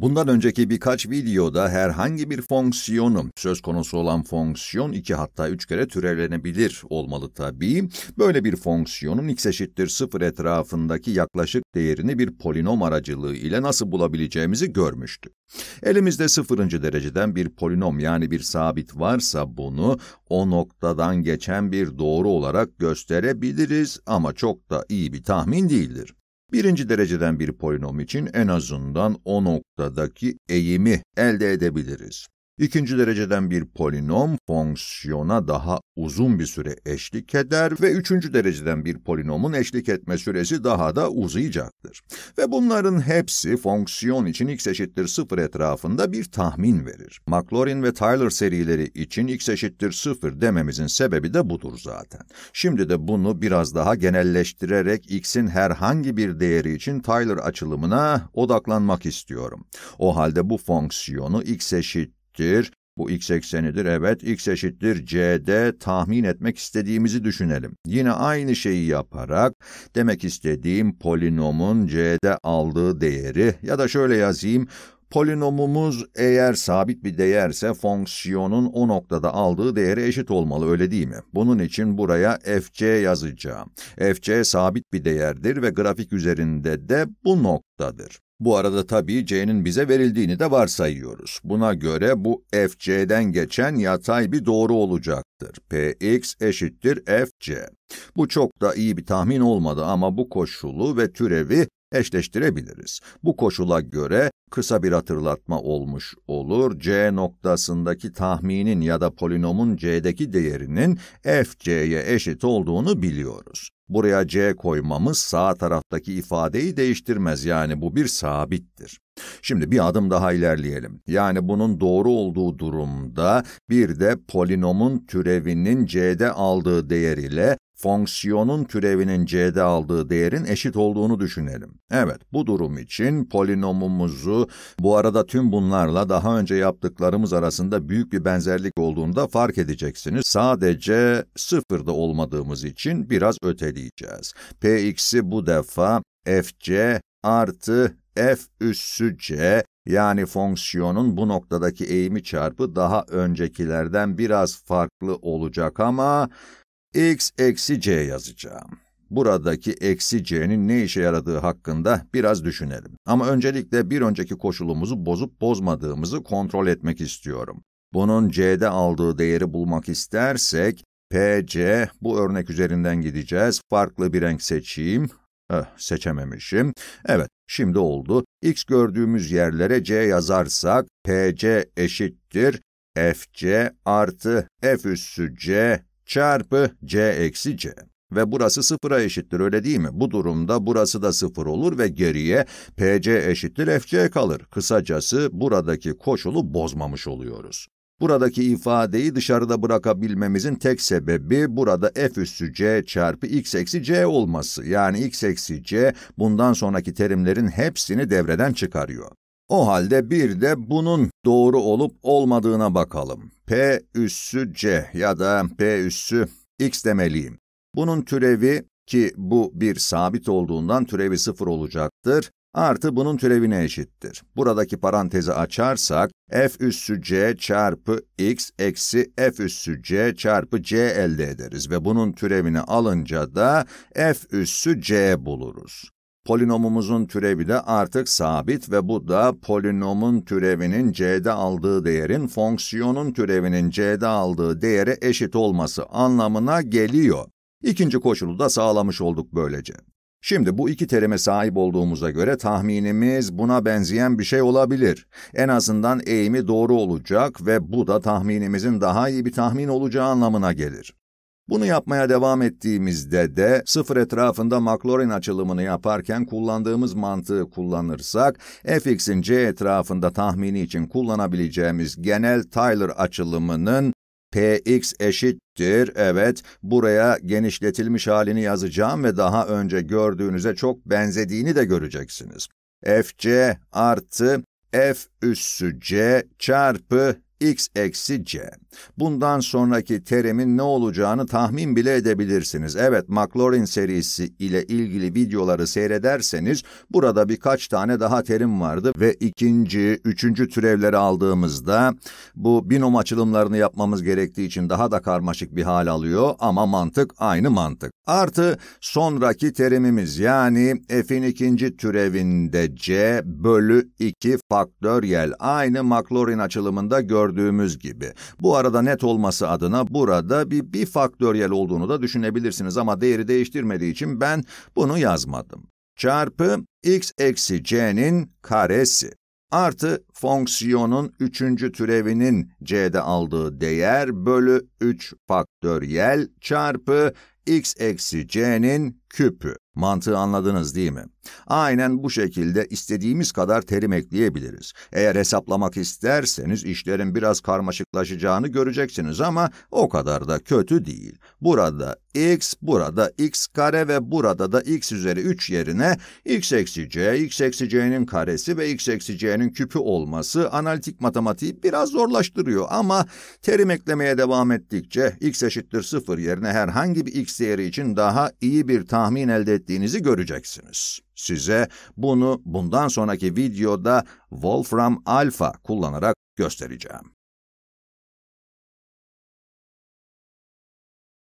Bundan önceki birkaç videoda herhangi bir fonksiyonum, söz konusu olan fonksiyon iki hatta üç kere türevlenebilir olmalı tabii. Böyle bir fonksiyonun x eşittir 0 etrafındaki yaklaşık değerini bir polinom aracılığı ile nasıl bulabileceğimizi görmüştük. Elimizde sıfırıncı dereceden bir polinom yani bir sabit varsa bunu o noktadan geçen bir doğru olarak gösterebiliriz ama çok da iyi bir tahmin değildir. Birinci dereceden bir polinom için en azından o noktadaki eğimi elde edebiliriz. İkinci dereceden bir polinom fonksiyona daha uzun bir süre eşlik eder ve üçüncü dereceden bir polinomun eşlik etme süresi daha da uzayacaktır. Ve bunların hepsi fonksiyon için x eşittir 0 etrafında bir tahmin verir. Maclaurin ve Tyler serileri için x eşittir 0 dememizin sebebi de budur zaten. Şimdi de bunu biraz daha genelleştirerek x'in herhangi bir değeri için Tyler açılımına odaklanmak istiyorum. O halde bu fonksiyonu x eşittir eşittir. Bu x eksenidir. Evet x eşittir cd tahmin etmek istediğimizi düşünelim. Yine aynı şeyi yaparak demek istediğim polinomun c'de aldığı değeri ya da şöyle yazayım. Polinomumuz eğer sabit bir değerse fonksiyonun o noktada aldığı değere eşit olmalı öyle değil mi? Bunun için buraya fc yazacağım. fc sabit bir değerdir ve grafik üzerinde de bu noktadır. Bu arada tabii C'nin bize verildiğini de varsayıyoruz. Buna göre bu FC'den geçen yatay bir doğru olacaktır. PX eşittir FC. Bu çok da iyi bir tahmin olmadı ama bu koşulu ve türevi eşleştirebiliriz. Bu koşula göre kısa bir hatırlatma olmuş olur. C noktasındaki tahminin ya da polinomun C'deki değerinin FC'ye eşit olduğunu biliyoruz. Buraya C koymamız sağ taraftaki ifadeyi değiştirmez yani bu bir sabittir. Şimdi bir adım daha ilerleyelim. Yani bunun doğru olduğu durumda bir de polinomun türevinin c'de aldığı değer ile fonksiyonun türevinin c'de aldığı değerin eşit olduğunu düşünelim. Evet, bu durum için polinomumuzu, bu arada tüm bunlarla daha önce yaptıklarımız arasında büyük bir benzerlik olduğunu da fark edeceksiniz. Sadece sıfırda olmadığımız için biraz öteleyeceğiz. px'i bu defa fc artı f üssü c yani fonksiyonun bu noktadaki eğimi çarpı daha öncekilerden biraz farklı olacak ama x eksi c yazacağım. Buradaki eksi c'nin ne işe yaradığı hakkında biraz düşünelim. Ama öncelikle bir önceki koşulumuzu bozup bozmadığımızı kontrol etmek istiyorum. Bunun c'de aldığı değeri bulmak istersek, pc, bu örnek üzerinden gideceğiz. Farklı bir renk seçeyim. Eh, seçememişim. Evet, şimdi oldu. x gördüğümüz yerlere c yazarsak, pc eşittir fc artı f üssü c çarpı c eksi c. Ve burası sıfıra eşittir öyle değil mi? Bu durumda burası da sıfır olur ve geriye pc eşittir fc kalır. Kısacası buradaki koşulu bozmamış oluyoruz. Buradaki ifadeyi dışarıda bırakabilmemizin tek sebebi burada f üssü c çarpı x eksi c olması. Yani x eksi c bundan sonraki terimlerin hepsini devreden çıkarıyor. O halde bir de bunun doğru olup olmadığına bakalım. P üssü C ya da P üssü X demeliyim. Bunun türevi ki bu bir sabit olduğundan türevi sıfır olacaktır, artı bunun türevine eşittir. Buradaki parantezi açarsak, f üssü c çarpı x eksi f üssü c çarpı c elde ederiz ve bunun türevini alınca da f üssü c buluruz. Polinomumuzun türevi de artık sabit ve bu da polinomun türevinin c'de aldığı değerin fonksiyonun türevinin c'de aldığı değere eşit olması anlamına geliyor. İkinci koşulu da sağlamış olduk böylece. Şimdi bu iki terime sahip olduğumuza göre tahminimiz buna benzeyen bir şey olabilir. En azından eğimi doğru olacak ve bu da tahminimizin daha iyi bir tahmin olacağı anlamına gelir. Bunu yapmaya devam ettiğimizde de sıfır etrafında Maclaurin açılımını yaparken kullandığımız mantığı kullanırsak, fx'in c etrafında tahmini için kullanabileceğimiz genel Taylor açılımının px eşittir, evet, buraya genişletilmiş halini yazacağım ve daha önce gördüğünüze çok benzediğini de göreceksiniz. fc artı f üssü c çarpı x eksi c. Bundan sonraki terimin ne olacağını tahmin bile edebilirsiniz. Evet, Maclaurin serisi ile ilgili videoları seyrederseniz burada birkaç tane daha terim vardı ve ikinci, üçüncü türevleri aldığımızda bu binom açılımlarını yapmamız gerektiği için daha da karmaşık bir hal alıyor ama mantık aynı mantık. Artı sonraki terimimiz yani f'in ikinci türevinde c bölü 2 faktöriyel aynı Maclaurin açılımında gördüğümüz gördüğümüz gibi. Bu arada net olması adına burada bir bir faktöriyel olduğunu da düşünebilirsiniz ama değeri değiştirmediği için ben bunu yazmadım. Çarpı x eksi c'nin karesi artı fonksiyonun üçüncü türevinin c'de aldığı değer bölü 3 faktöriyel çarpı x eksi c'nin küpü. Mantığı anladınız değil mi? Aynen bu şekilde istediğimiz kadar terim ekleyebiliriz. Eğer hesaplamak isterseniz işlerin biraz karmaşıklaşacağını göreceksiniz ama o kadar da kötü değil. Burada x, burada x kare ve burada da x üzeri 3 yerine x eksi c, x eksi c'nin karesi ve x eksi c'nin küpü olması analitik matematiği biraz zorlaştırıyor ama terim eklemeye devam ettikçe x eşittir 0 yerine herhangi bir x X değeri için daha iyi bir tahmin elde ettiğinizi göreceksiniz. Size bunu bundan sonraki videoda Wolfram Alpha kullanarak göstereceğim.